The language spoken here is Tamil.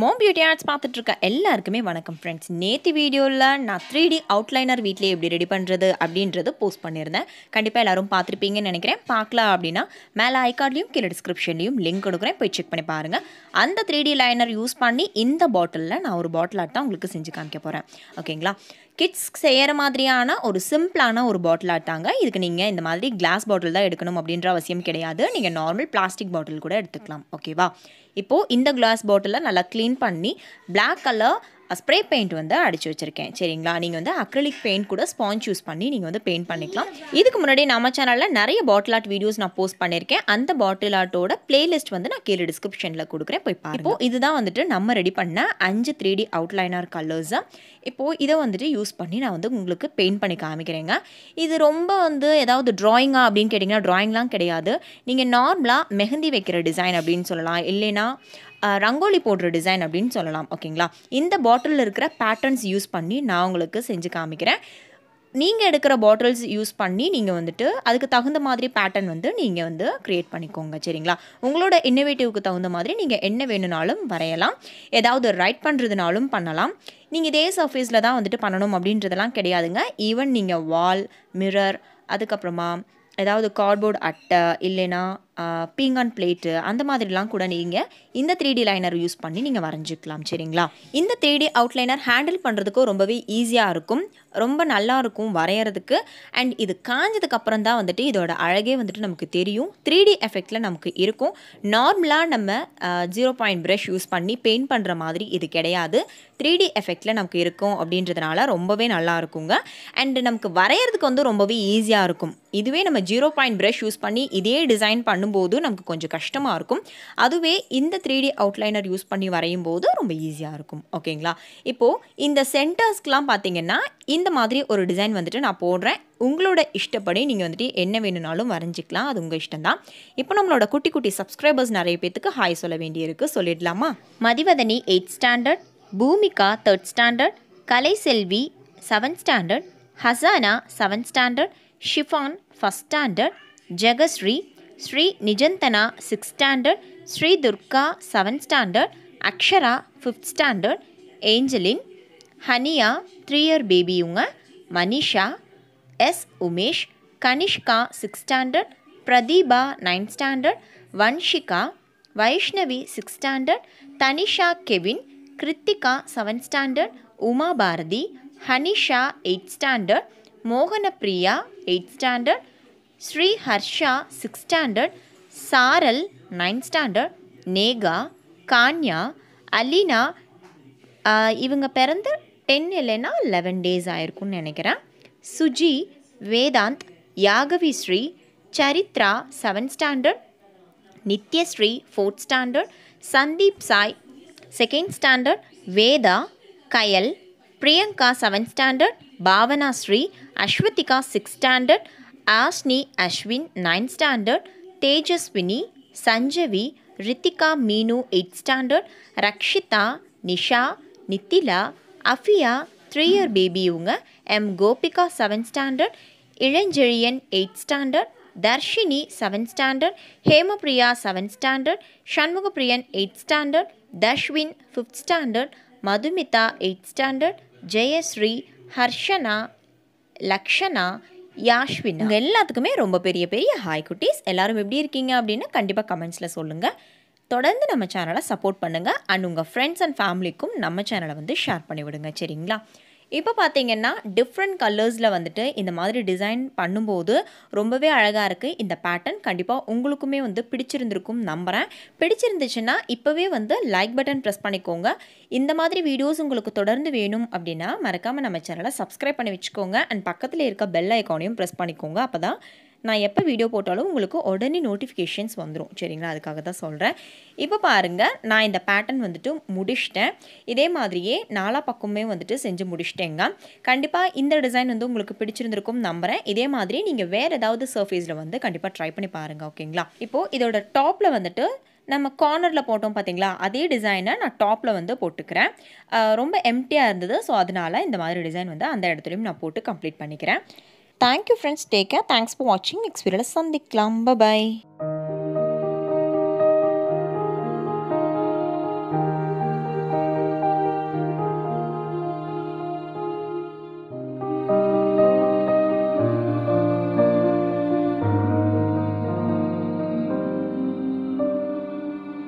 மோம் பியூட்டி ஆர்ட்ஸ் பார்த்துட்டு இருக்க எல்லாருக்குமே வணக்கம் ஃப்ரெண்ட்ஸ் நேற்று வீடியோவில் நான் த்ரீ டி அவுட்லைனர் வீட்டிலே எப்படி ரெடி பண்ணுறது அப்படின்றது போஸ்ட் பண்ணியிருந்தேன் கண்டிப்பாக எல்லாரும் பார்த்துருப்பீங்கன்னு நினைக்கிறேன் பார்க்கலாம் அப்படின்னா மேலே ஐகார்ட்லேயும் கீழே டிஸ்கிரிப்ஷன்லையும் லிங்க் கொடுக்குறேன் போய் செக் பண்ணி பாருங்கள் அந்த த்ரீ டி லைனர் யூஸ் பண்ணி இந்த பாட்டிலில் நான் ஒரு பாட்டிலாக தான் உங்களுக்கு செஞ்சு காமிக்க போகிறேன் ஓகேங்களா கிட்ஸ் செய்கிற மாதிரியான ஒரு சிம்பிளான ஒரு பாட்டில் ஆட்டாங்க இதுக்கு நீங்கள் இந்த மாதிரி கிளாஸ் பாட்டில் தான் எடுக்கணும் அப்படின்ற அவசியம் கிடையாது நீங்கள் நார்மல் பிளாஸ்டிக் பாட்டில் கூட எடுத்துக்கலாம் ஓகேவா இப்போது இந்த கிளாஸ் பாட்டிலை நல்லா க்ளீன் பண்ணி பிளாக் கலர் ஸ்ப்ரே பெயிண்ட் வந்து அடித்து வச்சுருக்கேன் சரிங்களா நீங்கள் வந்து அக்ரலிக் பெயிண்ட் கூட ஸ்பாஞ்ச் யூஸ் பண்ணி நீங்கள் வந்து பெயிண்ட் பண்ணிக்கலாம் இதுக்கு முன்னாடி நம்ம சேனலில் நிறைய பாட்டில் ஆர்ட் வீடியோஸ் நான் போஸ்ட் பண்ணியிருக்கேன் அந்த பாட்டில் ஆர்ட்டோட பிளேலிஸ்ட் வந்து நான் கீழே டிஸ்கிரிப்ஷனில் கொடுக்குறேன் போய் பாருங்க இப்போ இதுதான் வந்துட்டு நம்ம ரெடி பண்ண அஞ்சு த்ரீ டி அவுட்லைனர் கலர்ஸ் தான் இப்போது இதை வந்துட்டு யூஸ் பண்ணி நான் வந்து உங்களுக்கு பெயிண்ட் பண்ணி காமிக்கிறேங்க இது ரொம்ப வந்து ஏதாவது ட்ராயிங்காக அப்படின்னு கேட்டிங்கன்னா ட்ராயிங்லாம் கிடையாது நீங்கள் நார்மலாக மெஹந்தி வைக்கிற டிசைன் அப்படின்னு சொல்லலாம் இல்லைன்னா ரங்கோலி போடுற டிசைன் அப்படின்னு சொல்லலாம் ஓகேங்களா இந்த பாட்டிலில் இருக்கிற பேட்டர்ன்ஸ் யூஸ் பண்ணி நான் உங்களுக்கு செஞ்சு காமிக்கிறேன் நீங்கள் எடுக்கிற பாட்டில்ஸ் யூஸ் பண்ணி நீங்கள் வந்துட்டு அதுக்கு தகுந்த மாதிரி பேட்டர்ன் வந்து நீங்கள் வந்து க்ரியேட் பண்ணிக்கோங்க சரிங்களா உங்களோட இன்னோவேட்டிவ்க்கு தகுந்த மாதிரி நீங்கள் என்ன வேணும்னாலும் வரையலாம் ஏதாவது ரைட் பண்ணுறதுனாலும் பண்ணலாம் நீங்கள் இதே சர்ஃபேஸில் தான் வந்துட்டு பண்ணணும் அப்படின்றதெல்லாம் கிடையாதுங்க ஈவன் நீங்கள் வால் மிரர் அதுக்கப்புறமா ஏதாவது கார்ட்போர்ட் அட்டை இல்லைன்னா பீங்கான் பிளேட்டு அந்த மாதிரிலாம் கூட நீங்கள் இந்த த்ரீ டி லைனர் யூஸ் பண்ணி நீங்கள் வரைஞ்சிக்கலாம் சரிங்களா இந்த த்ரீ டி அவுட்லைனர் ஹேண்டில் பண்ணுறதுக்கும் ரொம்பவே ஈஸியாக இருக்கும் ரொம்ப நல்லா இருக்கும் வரைகிறதுக்கு அண்ட் இது காஞ்சதுக்கப்புறம் தான் வந்துட்டு இதோட அழகே வந்துட்டு நமக்கு தெரியும் த்ரீ டி எஃபெக்டில் நமக்கு இருக்கும் நார்மலாக நம்ம ஜீரோ பாயிண்ட் ப்ரஷ் யூஸ் பண்ணி பெயிண்ட் பண்ணுற மாதிரி இது கிடையாது த்ரீ டி எஃபெக்டில் நமக்கு இருக்கும் அப்படின்றதுனால ரொம்பவே நல்லா இருக்குங்க அண்ட் நமக்கு வரைகிறதுக்கு வந்து ரொம்பவே ஈஸியாக இருக்கும் இதுவே நம்ம ஜீரோ பாயிண்ட் ப்ரஷ் யூஸ் பண்ணி இதே டிசைன் பண்ணும் பண்ணும்போது நமக்கு கொஞ்சம் கஷ்டமாக இருக்கும் அதுவே இந்த த்ரீ டி அவுட்லைனர் யூஸ் பண்ணி வரையும் போது ரொம்ப ஈஸியாக இருக்கும் ஓகேங்களா இப்போது இந்த சென்டர்ஸ்க்கெலாம் பார்த்தீங்கன்னா இந்த மாதிரி ஒரு டிசைன் வந்துட்டு நான் போடுறேன் உங்களோட இஷ்டப்படி நீங்கள் வந்துட்டு என்ன வேணும்னாலும் வரைஞ்சிக்கலாம் அது உங்கள் இஷ்டம் தான் இப்போ நம்மளோட குட்டி குட்டி சப்ஸ்கிரைபர்ஸ் நிறைய பேத்துக்கு ஹாய் சொல்ல வேண்டியிருக்கு சொல்லிடலாமா Mathivathani eight standard Bhoomika third standard Kalai Selvi seventh standard Hasana seventh standard Shifan first standard Jegasri Sri Nijanthana six standard Sri Durga seventh standard Akshara fifth standard Angeline Haniya three year பேபியுங்க Manisha S Umesh Kanishka six standard Pratheeba ninth standard Vanshika Vaishnavi six standard Tanisha Kevin Krithika seventh standard Uma Bharathi Hanisha eight standard Mohanapriya eight standard Sri Harsha six standard Saral ninth standard Neha Kanya Alina இவங்க பிறந்து டென் இல்லைன்னா லெவன் டேஸ் ஆயிருக்கும்னு நினைக்கிறேன் Suji Vedant Yagavi Sri Charithra seventh standard Nithyasri fourth standard Sandeep Sai second standard Veda Kayal Priyanka seventh standard Bhavana Sri Ashwathika six standard Asni Ashwin ninth standard Tejaswini Sanjavi Rithika Meenu eight standard Rakshitha Nisha Nithila Afiya three year baby இவங்க M Gopika seventh standard Ilanchezhiyan eight standard Dharshini seventh standard Hemapriya seventh standard Shanmugapriyan eight standard தஷ்வின் fifth standard Madhumitha eight standard Jayasri Harshana Lakshana Yashwin உங்கள் எல்லாத்துக்குமே ரொம்ப பெரிய பெரிய ஹாய் குட்டீஸ் எல்லாரும் எப்படி இருக்கீங்க அப்படின்னு கண்டிப்பாக கமெண்ட்ஸில் சொல்லுங்கள் தொடர்ந்து நம்ம சேனலை சப்போர்ட் பண்ணுங்கள் அண்ட் உங்கள் ஃப்ரெண்ட்ஸ் அண்ட் ஃபேமிலிக்கும் நம்ம சேனலை வந்து ஷேர் பண்ணிவிடுங்க சரிங்களா இப்போ பார்த்தீங்கன்னா டிஃப்ரெண்ட் கலர்ஸில் வந்துட்டு இந்த மாதிரி டிசைன் பண்ணும்போது ரொம்பவே அழகாக இருக்குது இந்த பேட்டர்ன் கண்டிப்பாக உங்களுக்குமே வந்து பிடிச்சிருந்துருக்கும் நம்புகிறேன் பிடிச்சிருந்துச்சுன்னா இப்போவே வந்து லைக் பட்டன் ப்ரெஸ் பண்ணிக்கோங்க இந்த மாதிரி வீடியோஸ் உங்களுக்கு தொடர்ந்து வேணும் அப்படின்னா மறக்காமல் நம்ம சேனலை சப்ஸ்கிரைப் பண்ணி வச்சுக்கோங்க அண்ட் பக்கத்தில் இருக்க பெல் ஐக்கானையும் ப்ரெஸ் பண்ணிக்கோங்க அப்போ தான் நான் எப்போ வீடியோ போட்டாலும் உங்களுக்கு உடனே நோட்டிஃபிகேஷன்ஸ் வந்துடும் சரிங்களா அதுக்காக தான் சொல்கிறேன் இப்போ பாருங்கள் நான் இந்த பேட்டர்ன் வந்துட்டு முடிச்சிட்டேன் இதே மாதிரியே நாலா பக்கமே வந்துட்டு செஞ்சு முடிச்சிட்டேங்க கண்டிப்பாக இந்த டிசைன் வந்து உங்களுக்கு பிடிச்சிருந்துருக்கும் நம்புகிறேன் இதே மாதிரி நீங்கள் வேறு ஏதாவது சர்ஃபேஸில் வந்து கண்டிப்பாக ட்ரை பண்ணி பாருங்கள் ஓகேங்களா இப்போது இதோட டாப்பில் வந்துட்டு நம்ம கார்னரில் போட்டோம் பார்த்தீங்களா அதே டிசைனை நான் டாப்பில் வந்து போட்டுக்கிறேன் ரொம்ப எம்டியாக இருந்தது ஸோ அதனால் இந்த மாதிரி டிசைன் வந்து அந்த இடத்துலையும் நான் போட்டு கம்ப்ளீட் பண்ணிக்கிறேன் thank you friends take care thanks for வாட்சிங் நெக்ஸ்ட் வீடியோவில் சந்திக்கலாம் பாய்